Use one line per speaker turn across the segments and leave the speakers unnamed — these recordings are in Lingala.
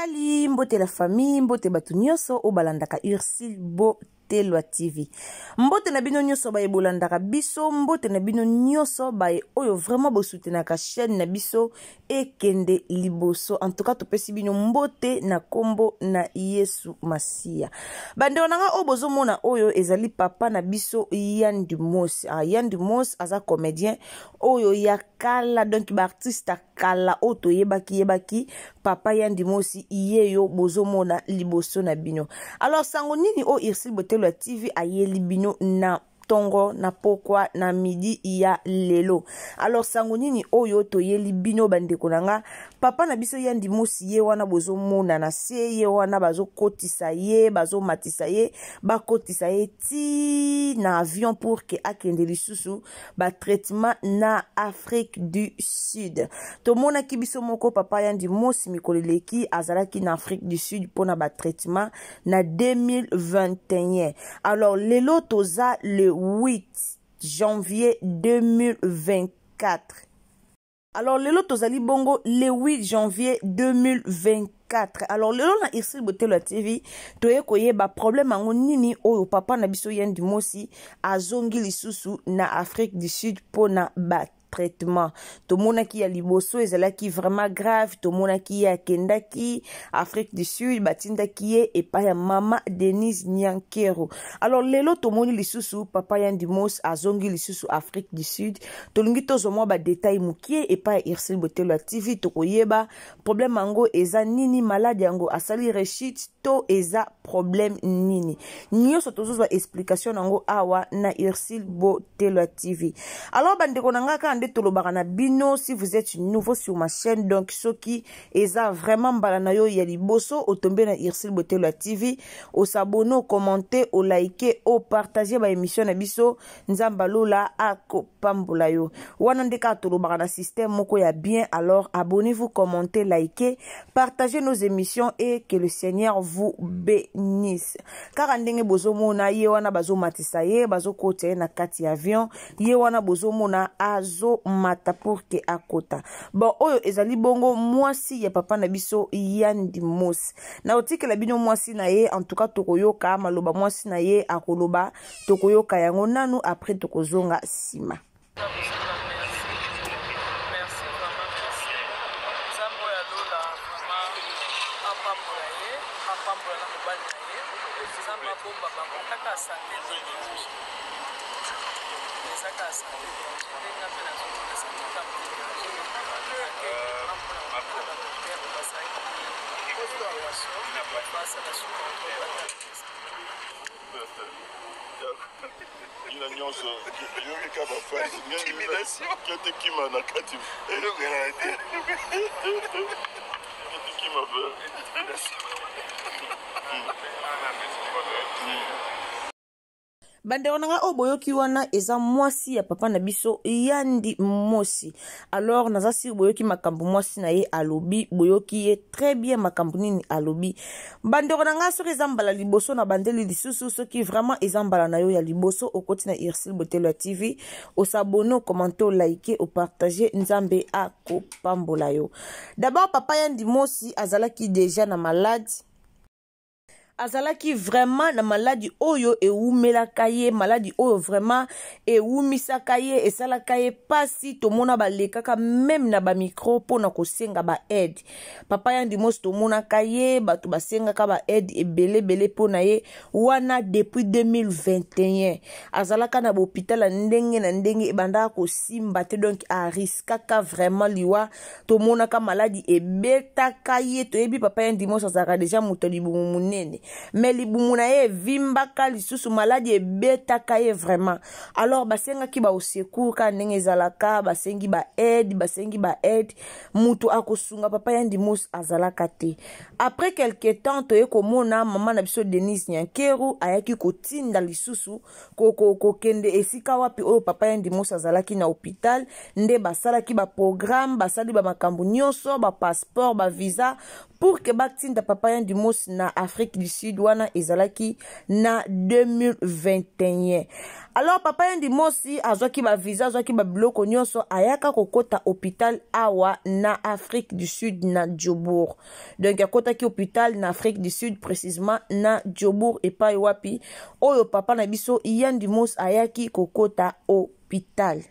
sali mbotela famille mbote bato nyonso oyo balandaka ursile botelwa tv mbote na bino nyonso baye bolandaka biso mbote na bino nyonso baye oyo vraiment bosutenaka chaîne na biso ekende liboso en tout cas topesi bino mbote na nkombo na yesu masiya bandeko na ngai oyo bozomona oyo ezali papa na biso yan dumos ah, yan dumos aza comédien oyo ya kala donk baartiste kala oyo toyebaki yebaki papa ya ndima osi ye yo bozomona liboso na bino alors sango nini oyo irsile botelo ya tv ayeli bino na ntongo na pokwa na midi ya lelo alors sango nini oyo toyeli bino bandeko na nga papa na biso yandi mosi ye wana bozomonana se ye wana bazokotisa ye bazomatisa ye bakotisa ye ti na avion pour ke akende lisusu batraitement na afrique du sud tomonaki biso moko papa yandi mosi mikolo eleki azalaki na afrique du sud mpona batraitement na 2021 alors lelo toza le 8 janvier 2024 alors lelo tozali bongo le 8 janvier 2024 alors lelo na irsil botelo ya tv toye koyeba problème yango nini oyo papa na biso yendi mosi azongi lisusu na afrique du sud mpo na bato traitement tomonaki ya liboso ezalaki vraiment grave tomonaki ye akendaki afrique du sud batindaki ye epai ya mama denise nyankero alors lelo tomoni lisusu papa ya ndimos azongi lisusu afrique du sud tolingi tozwa mwa badetail mokie epai ya irsel botelo ya tv tokoyeba problème yango eza nini malade yango asali rechite to eza problème nini nyonso tozozwa explication yango awa na irsel botelo ya tv alors bandeko na nga kaka bande tolobakana bino si vous êtes nouveau sur ma chaîne donc qui eza vraiment balana yo yali boso au tomber na irsil botelo la tv liker au partager ma émission na biso nzambe alola la yo wana nde ka système moko ya bien alors abonnez-vous commentez likez partagez nos émissions et que le seigneur vous bénisse karandenge bozo mouna ye wana bazomatisa ye bazo kote na kati avion ye wana mouna azo azomata pour ke akota bon oyo ezali bongo mwasi ya papa na biso yandi mosi na kotikela bino mwasi na ye en tout cas tokoyoka maloba mwasi na ye akoloba tokoyoka yango nanu après tokozonga nsima grande. Kim oldu. Nasıl? Hmm. bandeko na ngai oyo boyoki wana eza mwasi ya papa na biso yandi mosi alors naza siri boyoki makambo mwasi na ye alobi boyoki ye très bien makambo nini alobi bandeko na ngai soki eza mbala liboso na bandeli lisusu soki vraiment eza mbala na yo ya liboso okoti na ursile botelo ya tv osabone okomante olaike opartage nzambe akopambola yo dabord papa yandi mosi azalaki deja na maladi azalaki vraiment na maladi oyo ewumelaka ye maladi oyo vraiment ewumisaka ye esalaka ye mpasi tomona balekaka meme na bamikro mpona kosenga baaide papa ya ndimoso tomonaka ye bato basengaka baaide ebelebele mpona ye wana depuis 2021 azalaka na bohôpital ya ndenge na ndenge ebandaka kosimba te donk ariskaka vraiment liwa tomonaka maladi ebetaka ye toyebi papa ya ndimoso azalaka deja moto ya libumu monene me libumu na ye evimbaka lisusu maladi ebetaka ye vraiment alors basengaki baosecour kaka ndenge ezalaka basengi baaide basengi baaide mutu akosunga papa ya ndimus azalaka te après quelque temps toye komona mama na biso denis nyankeru ayaki kotinda lisusu kokende ko, ko esika wapi oyo papa ya ndimus azalaki na hôpital nde basalaki baprogramme basali bamakambo nyonso bapasseport bavisa pour ke batinda papa ya ndimus na afrique du sud wana ezalaki na 2021 alors papa ye ndimosi azwaki baviza azwaki babiloko nyonso ayaka kokɔta hôpital awa na afrique du sud na jobour donc akɔtaki hôpital na afrique du sud précisement na jobour epai e wapi oyo papa na biso ye ndimosi ayaki kokɔta hôpital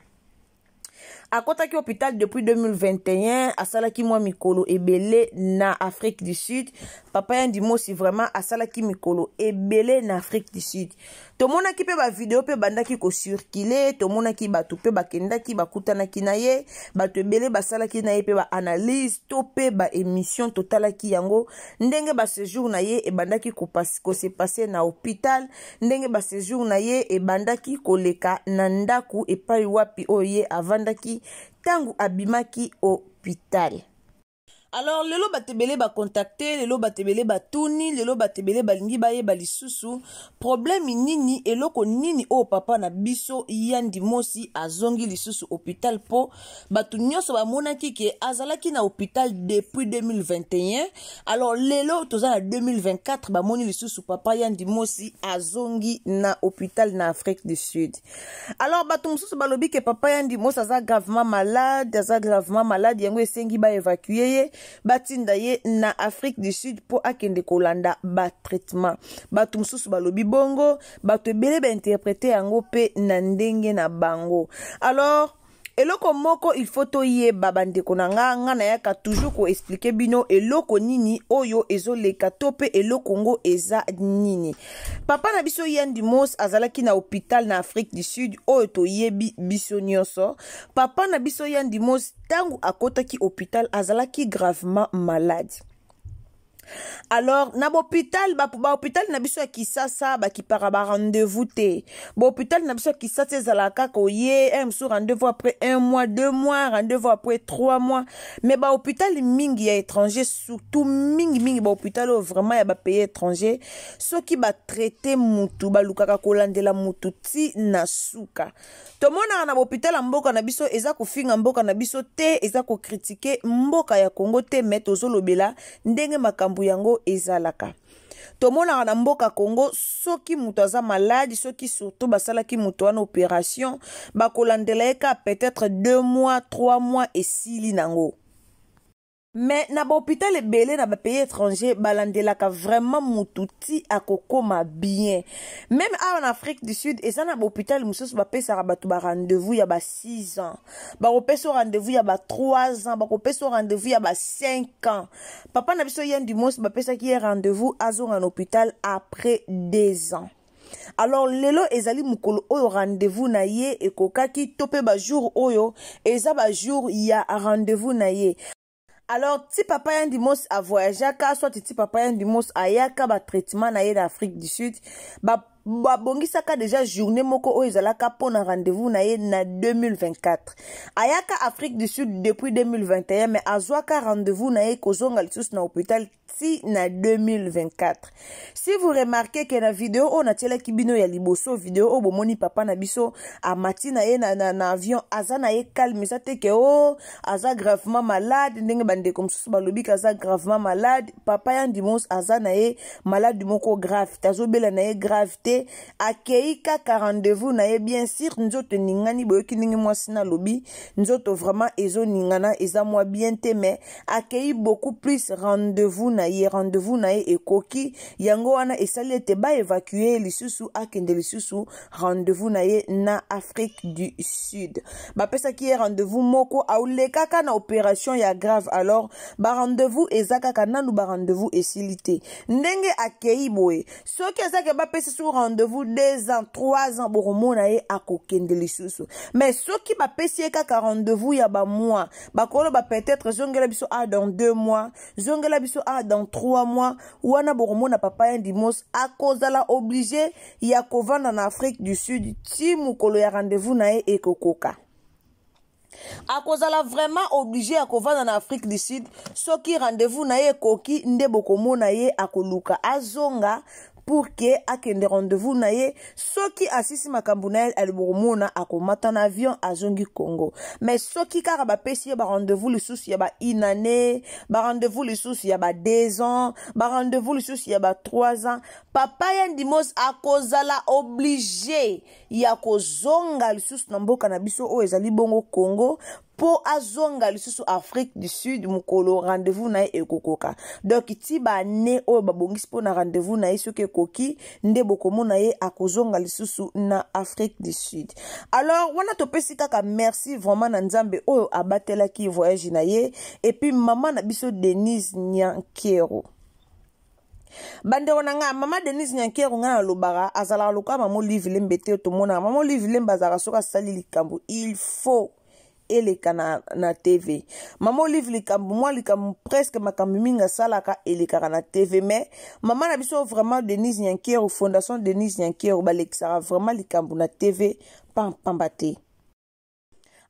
akɔtaki hôpital depuis 2021 asalaki mwa mikolo ebele na afrique du sud papa ya ndimosi vraiment asalaki mikolo ebele na afrique du sud tomonaki mpe bavideo mpe bandaki kosirkule tomonaki bato mpe bakendaki bakutanaki na ye bato ebele basalaki na ye mpe baanalyse to mpe baémission totalaki yango ndenge basejour na ye ebandaki kosepase na hôpital ndenge basejour na ye ebandaki koleka na ndaku epai wapi oyo ye avandaki ntango abimaki hôpital alors lelo bato ebele bakontakte lelo bato ebele batuni lelo bato ebele balingi bayeba lisusu probleme nini eloko nini oyo papa na biso yandi mosi azongi lisusu hôpital mpo bato nyonso bamonaki ke azalaki na hôpital depuis 2021 alors lelo toza na 2024 bamoni lisusu papa yandi mosi azongi na hôpital na afrique du sud alors bato mosusu balobi ke papa yandi mosi aza gravement malade aza gravement malade yango esengi baevacue ye batinda ye na afrique du sud mpo akende kolanda batraitement bato mosusu balobi bongo bato ebele bainterprete yango mpe na ndenge na bango alors eloko moko ilfo toyeba bandeko na nga nga nayaka toujours koexplike bino eloko nini oyo ezoleka to mpe eloko ngo eza nini papa na biso yandi mos azalaki na hôpital na afrique du sud oyo toyebi biso nyonso papa na biso yandi mos ntango akotaki hôpital azalaki gravement malade alors na ba l'hôpital na biso ya kisasa ba rendez vous te hôpital, na biso ya la ezala ko eh, un rendez-vous après un mois deux mois rendez-vous après trois mois mais hôpital mingi ya étranger surtout mingi hôpital oyo vraiment ya pays étranger soki traiter mutu ko landela mutu ti na suka mona na na hôpital mboka na biso eza finga mboka na biso te eza critiquer mboka ya kongo te me lobela, ndenge makambo makambo yango ezalaka tomonaka na mboka congo soki moto aza maladi soki surtout basalaki moto wana opération bakolandela ye ka peut-être deux mois trois mois et six nango me na bahopital ebele na bapays étranger balandelaka vraiment motu ti akokóma bien même awa na afrique du sud eza na bahopital mosusu bapesaka bato barendez-vous ya ba 6 ans bakopesa o rendez-vous ya ba 3 ans bakopesa o rendez-vous ya ba 5 ans papa na biso yen du monse bapesaki ye rendez-vous azonga na hôpital après 2 ans alors lelo ezali mokolo oyo rendez-vous na ye ekokaki to mpe bajour oyo eza bajour ya rendez-vous na ye alors ti papa ya ndimos avoyageaka so ti ti papa ya ndimos ayaka batraitement na ye na afrique du sud babongisaka deja journée moko oyo ezalaka mpo na rendez-vous na ye na 2024 ayaka afrique du sud depuis 2021 mais azwaka rendez-vous na ye kozonga lisusu na hôpital si na 2024 si vous remarquez ke na video oyo oh, tele bino ya liboso vidéo oyo oh, bomoni papa na biso a na ye na, na, avion aza na ye calme ça te ke oh aza gravement malade ndenge comme sous balobi aza gravement malade papa ya ndimos aza na ye malade moko grave tazo bela na ye gravité a akei kaka rendez-vous na ye bien sûr ningani boyo boyoki ndenge mwasi lobi nzote vraiment ezo ningana eza mwa bien te mais akei beaucoup plus rendez-vous na ye rendez-vous na ye ekoki yango wana esali ete baevacue ye lisusu akende lisusu rendez-vous na ye na afrique du sud bapesaki ye rendez-vous moko aolekaka na opération ya grave alors barendez-vous eza kaka nanu barendez-vous esili te ndenge akei boye soki ezaki bapesi so rendez-vous 2 ans 3 ans bokomona ye akokende lisusu mais soki bapesi ye kaka rendez-vous ya bamwi bakoloba peut-être zongela biso a dans 2 mois zongela biso a dans dans trois mois wana bokomona papa ya ndimos akozala oblige ya kovanda na afrique du sud ti mokolo ya rendez-vous na ye ekokoka akozala vraiment oblige ya kovanda na afrique du sud soki rendez-vous na ye ekoki nde bokomona ye akoluka azonga pour ke akende rendez-vous na ye soki asisi makambo na ye alibokomona akomata na avion azongi congo me soki kaka bapesi ye barendez-vous lisusu ya ba une année barendez-vous lisusu ya ba deux ans barendez-vous lisusu ya ba trois ans papa ye ndimos akozala oblige ya kozonga lisusu na mboka na biso oyo ezali bongo congo mpo azonga lisusu afrique du sud mokolo rendez-vous na ye ekokoka donk ti bane oyo babongisi mpo na rendez-vous na ye soki ekoki nde bokomona ye akozonga lisusu na afrique du sud alors wana topesi kaka merci vraiment na nzambe oyo abatelaki voyage na ye epuis mama na biso denise nyankero bandeko na ngai mama denise nyankero ngai nalobaka azalaka lokola mama olive lembe te tomona mama olive lembe azalaka soki asali likambo il faut eleka na, na tv mama olive likambo mwa likambo preske makambo mingi asalaka elekaka na tv me mama na biso vraiment denise nyankero fondation denise nyankero balekisaka vraiment likambo na tv pampamba te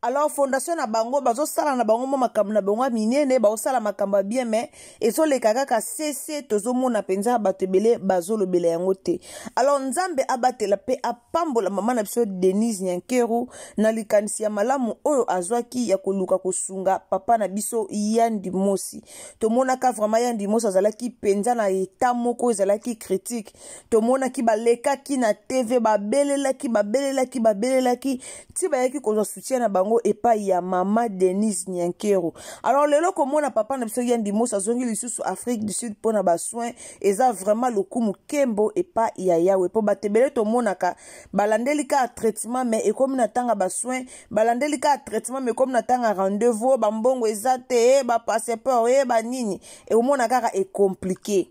alors fondation na bango bazosala na bango mwa makambo na bango ya minene bazosala makambo ya bien mai ezoleka kaka sese tozomona mpenza bato ebele bazolobela yango te alors nzambe abatela mpe apambola mama na biso denise nyankeru na likanisi ya malamu oyo azwaki ya koluka kosunga papa na biso yandi mosi tomonaka vraimen yandi mosi azalaki mpenza na eta moko ezalaki critique tomonaki balekaki na tv babelelaki babelelaki babelelaki ti bayaki kozwa soutien na bango yango epai ya mama denise nyankero alors lelo komona papa na biso yendi mosi azongi lisusu afrique du sud mpo na basoin eza vraiment lokumu nkembo epai ya yawe mpo bato ebele tomonaka balandeli kaka traitement mais ekomi na ntanga basoin balandeli kaka traitement mais ekomi na ntanga rendez-vous bambongo eza te ye eh, bapasseport ye eh, banini ekomona kaka ekomplike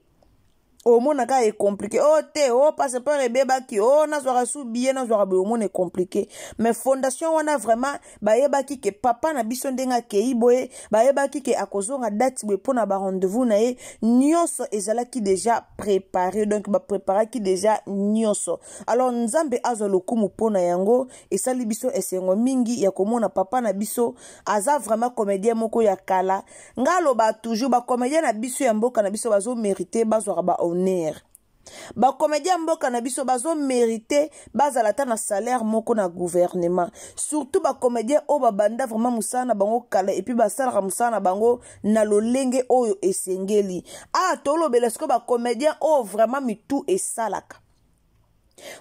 e komplike. o te o par ebebaki o nazwaka su biye nazwaka boye est compliqué mais fondation wana vraiment baki ke papa na biso ndenge akei boye bayebaki ke akozonga date boye mpo na barendez-vous na ye nyonso ezalaki déjà préparé donc bapreparaki déjà nyonso alors nzambe azwa lokumu mpo na yango esali biso esengo mingi ya komona papa na biso aza vraiment comédien moko ya kala nga aloba toujours bah, comédien na biso ya mboka na biso bazomérite bazwaka ba baonere bakomedia mboka na biso bazomerite bazala ata na salaire moko na gouvernement surtout bakomedia oyo babanda vraiment mosala na bango kala epui basalaka mosala na bango na lolenge oyo esengeli a tolobela sikoyo bakomedia oyo vraiment mitu esalaka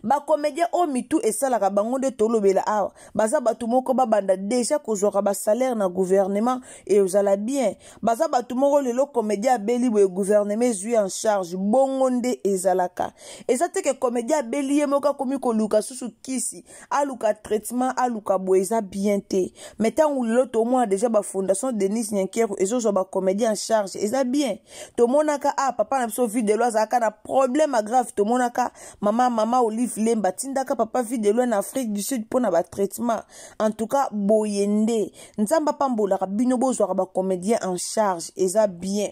bakomédien oyo mitu esalaka bango nde tolobela awa ah, baza bato moko babanda deja kozwaka basalaire na guvernema ezala bien baza bato moko lelo komédien abeli boye guvernema ezwi en charge bongo nde ezalaka eza teke komédien abeli ye moko akomi koluka susu kisi aluka traitement aluka boye eza bien te mai ntango lelo tomona deja bafondation denis nyankeru ezozwa bakomédien en charge eza bien tomonaka a ah, papa na biso videlo azalaka na problème agrave tomonaka mama mama olive lemba tindaka papa videlo na afrique du sud mpo na batraitement en tout cas boye nde nzambe apambolaka bino bozwaka bacomédien en charge eza bien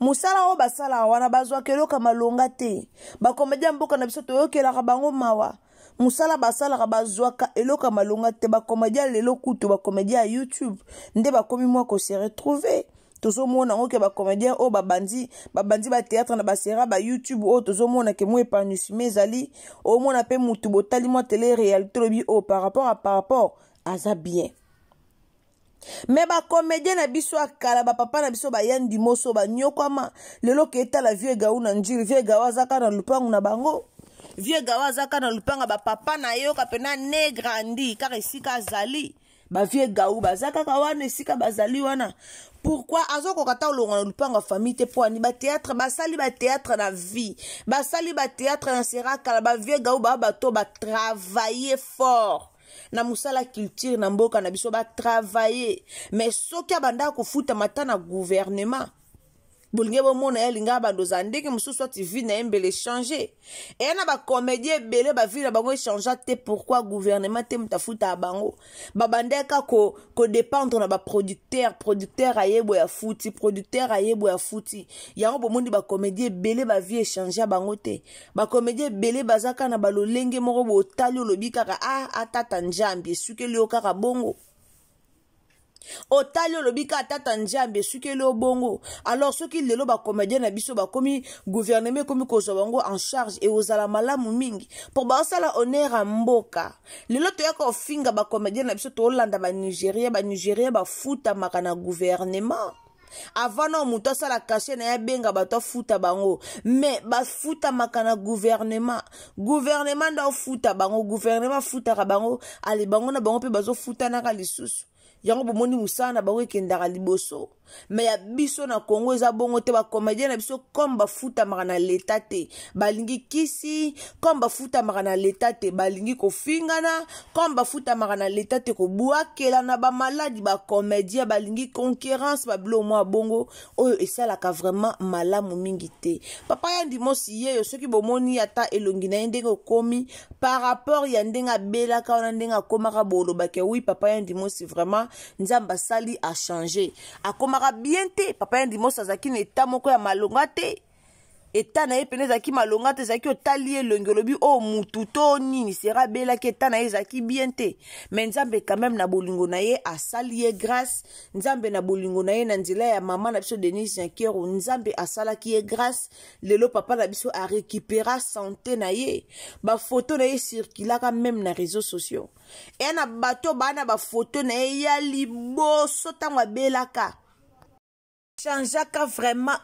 mosala oyo basalaka wana bazwaka eloka malonga te bakomédien mboka na biso toyokelaka bango mawa mosala basalaka bazwaka eloka malonga te bakomédien lelo kutu bakomédien ya youtube nde bakomi mwa kose retrouve tozomona yango ke bacomédien oyo babandi babandi bateatre na basera bayoutube oyo tozomona ke mwa épanouissement ezali omona mpe motu botali mwa tele réalité olobi oyo par rapport a par rapport aza bien me bacomédien na biso ya kala bapapa na biso bayandi moso banyokwama lelo ke etala vieux gau na njiri vieux gau azaka na lupangu na bango vieux gau azaka na lupanga bapapa na yoka mpena ne grandi kaka esika azali bavie gau baza kaka wana esika bazali wana pourkui azokoka ta olongo na lupango ya famille te mpo ani bateatre basali bateatre na vie basali bateatre na sera kala bavie gau baa bato batravaille fort na mosala culture na mboka na biso batravaille mais soki abandaka kofuta mata na gouvernement bolingi bomona ye eh, alinga abantu ozala ndenge mosusu ati vie na ye mbele echange eya na bakomedie ebele bavie na bango echangea te pourkui gouvernement te moto afutaka bango babandaka kodépendre ko na baproducteur producteur aye boya futi producteur aye boya futi yango bomoni bakomedie ebele bavie echange ya bango te bakomedie ebele baza kaka na balolenge moko botali olobi kaka a ah, atata ah, njambi esukeli yo kaka bongo otali olobi ka tata nzambe esukeli yo bongo alors soki lelo bacomédien na biso bakomi guvernema ekomi kozwa bango en charge ekozala malamu mingi mpo baosala honeur ya mboka lelo toya kofinga bacomédien na biso toolanda banigéria banigéria bafutamaka na guvernema avant nao moto asala kashe na ye abenga bato afuta bango me bafutamaka na guvernema guvernema nde afuta bango guvernema afutaka bango ale bango na bango mpe bazofutanaka lisusu yango bomoni mosala na bango ekendaka liboso me ya biso na kongo eza bongo te bakomédien na biso comme bafutamaka na leta te balingi kisi comme bafutamaka na leta te balingi kofingana comme bafutamaka na leta te kobwakelana bamaladi bakomédien balingi concurrence babilo mwa bongo oyo esalaka vraiment malamu mingi te papa ya ndimosi yeyo soki bomoni ata elongi na ye ndenge okomi par rapport ya ndenge abelaka wana ndenge akomaka bolobake wi papa ya ndimosi vraiment nzambe asali achange akomaka bien te papa ye ndimoso azalaki na eta moko ya malonga te eta na ye mpene ezalaki malonga te ezalaki otali elongi olobi o oh, mutu to nini sera abelaki eta na ye ezalaki bien te me nzambe quand même na bolingo na ye asali ye grâce nzambe na bolingo na ye na nzela ya mama na biso denise yankero nzambe asalaki ye grâce lelo papa na biso arécupéra santé na ye bafoto na ye circulaka même na réseau sociaux eya na bato baa na bafoto na ye ya liboso ntango abelaka changeaka vraiment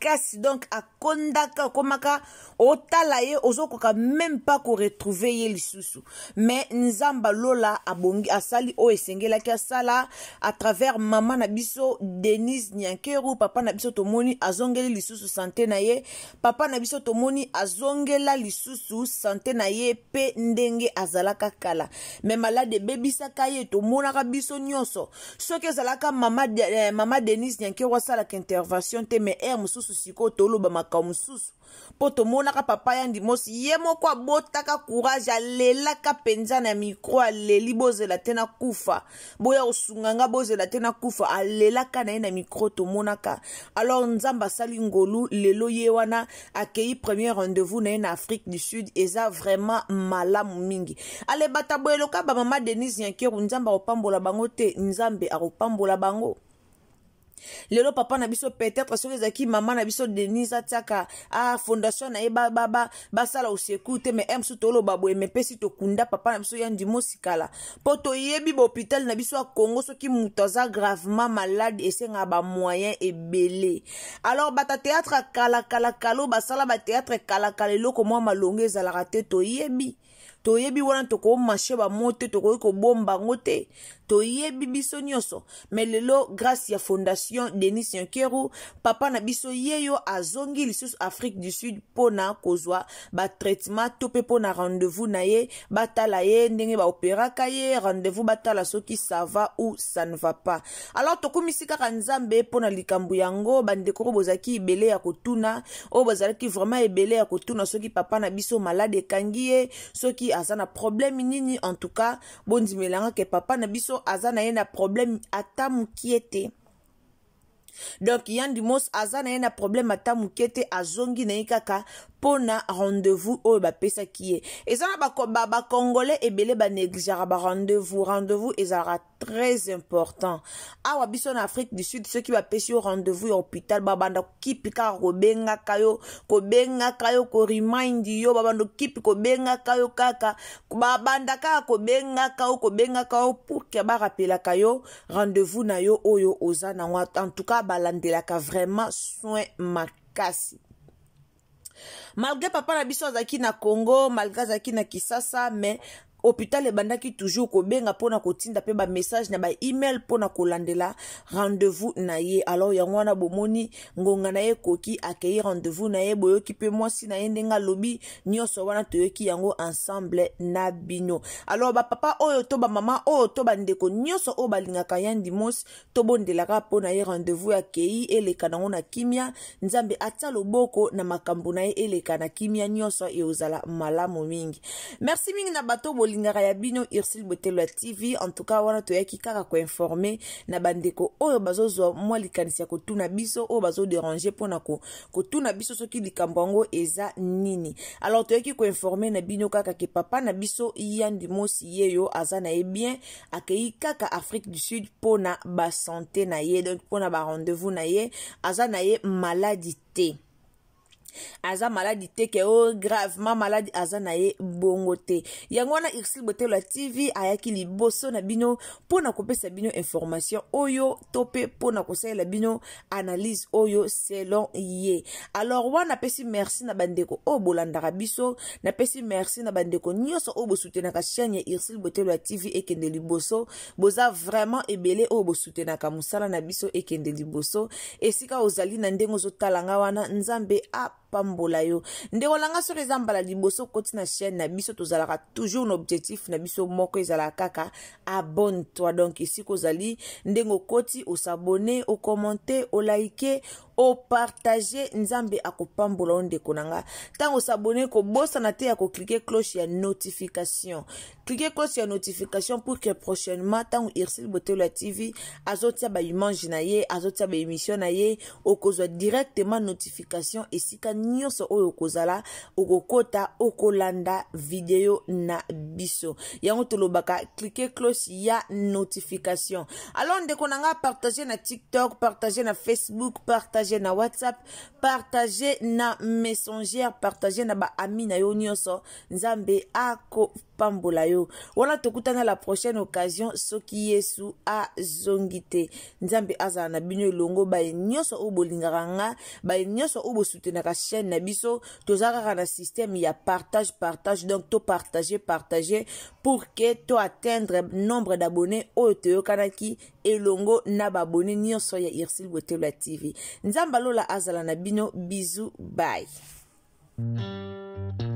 makasi donc akondaka akomaka otala ye ozokoka meme mpa koretrouve ye lisusu me nzambe alola abongi asali oyo esengelaki asala à travers mama na biso denise nyankeru papa na biso tomoni azongeli lisusu sante na ye papa na biso tomoni azongela lisusu sante na ye mpe ndenge azalaka kala me malade ebebisaka ye tomonaka biso nyonso soki ezalaka mama, eh, mama denise nyankeru asalaka intervention te me eh, r mosusu lisusu sikoyo toloba makambo mosusu mpo tomonaka papa yandi mosi ye moko abotaka kourage alelaka mpenza na mikro aleli bozela te na kufa boya kosunganga bozela te na kufa alelaka na ye na mikro tomonaka alors nzambe asali ngolu lelo ye wana akei premier rendez-vous na ye na afrique du sud eza vraiment malamu mingi alebata boyeloka bamama denise yankeru nzambe akopambola bango te nzambe akopambola bango lelo papa na biso peut-être soki ezalaki mama na biso denise atiaka ah, fondation na ye basala ba, ba, ba oseku te me msu toloba boye me mpe si tokunda papa na biso ya ndimosikala mpo toyebi bahôpital na biso ya congo soki moto aza gravement malade esengaka bamoyen ebele alors batateatre ya kalakalakala oyo basala bateatre kalakala eloko mwa malongo ezalaka te toyebi toyebi wana tokomashe bamo te tokoki kobombango te toyebi biso nyonso me lelo grâce ya fondation denis yankeru papa na biso ye yo azongi lisusu afrique du sud mpona kozwa batraitement to mpe mpona rendez-vous na ye batala ye ndenge baopéraka ye rendez-vous batala soki ça va ou ça ne va pas alors tokumisi kaka nzambe mpona likambo yango bandeko oyo bozalaki ebele ya kotuna oyo bazalaki vraiment ebele ya kotuna soki papa na biso malade ekangi ye soki aza na problème nini en tout cas bondimelanga ke papa na biso aza na ye na probleme ata mokie te donk yandi mos aza na ye na problème ata moke te azongi na ye kaka mpo na rendez-vous oyo bapesaki ye eza na bacongolais ba, ebele banegligeaka barendez-vous rendez-vous ezalaka très important awa biso na afrique du sud soki bapesi yo rendez-vous ya hôpital babanda kokipi kaka kobengaka yo kobengaka yo korimindi yo babanda kokipi kobengaka yo kaka babanda kaka kobengaka yo kobengaka yo pour ke barapelaka yo rendez-vous na yo oyo oza nango en tout cas balandelaka vraiment soin makasi malgré papa na biso azalaki na congo malgré azalaki na kisasa mais hôpital ebandaki toujours kobenga mpona kotinda mpe bamessage na baemail mpona kolandela rendez-vous na ye alors yango wana bomoni ngonga na ye ekoki akei rendez-vous na ye boyoki mpe mwasi na ye ndenge alobi nyonso wana toyoki yango ensemble na bino alors bapapa oyo to bamama oyo to bandeko nyonso oyo balingaka yandimos tobondelaka mpona ye rendez-vous akei eleka nango na kimia nzambe atia loboko na makambo na ye eleka na kimia nyonso eozala malamu mingi merci mingi na bato tolingaka ya bino ursile botelo ya tv antuka wana toyaki kaka koinforme na bandeko oyo bazozwa mwa likanisi ya kotuna biso oyo bazoderange mpona kotuna biso soki likambo yango eza nini alors toyaki koinforme na bino kaka ke papa na biso yandi mosi ye yo aza na ye bien akei kaka afrique du sud mpo na basante na ye donc mpo na barendez-vous na ye aza na ye maladi te aza maladi te ke o oh, gravement maladi aza na ye bongo te yango wana ursil botelo ya tv ayaki liboso na bino mpo na kopesa bino information oyo to mpe mpo na kosalela bino analyse oyo selon ye alors wana apesi merci na bandeko oyo bolandaka biso napesi merci na bandeko nyonso oyo bosutenaka chaine ya ursil botelo ya tv ekende liboso boza vraiment ebele oyo bosutenaka mosala na biso ekende liboso esika ozali na ndenge ozotalanga wana nzambe a apambola yo ndeko na nga soki eza mbala liboso okoti na chaîne na biso tozalaka toujours na objectif na biso moko ezalaka kaka abonne toi donc esika ozali ndenge okoti osabone okommente olaike opartage nzambe akopambola o ndeko na nga ntango osabone kobosana te ya koklike cloche ya notification klike cloche ya notification pour que prochainement ntango irsil botelo ya tv azotia baimange na ye azotia baémission na ye okozwa directement notification esika nyonso oyo okozala okokota okolanda video na biso yango tolobaka klike cloche ya notification alors ndeko na nga partage na tiktok partage na facebook partage na whatsapp partagez na messengère partager na ami na yo à nzambe pambola yo tout tokutana la prochaine occasion soki yesu a zongite. nzambe azala na bino longo baye nyonso oyo bolingaka nga baye obo soutenir la chaîne na biso zara kaka na système ya partage partage donc partagez pour pour ke to atteindre nombre d'abonnés oyo toyokanaki elongo na baabone nyonso ya irsil botebla tv nzambe alola azala na bino bizu bai mm -hmm.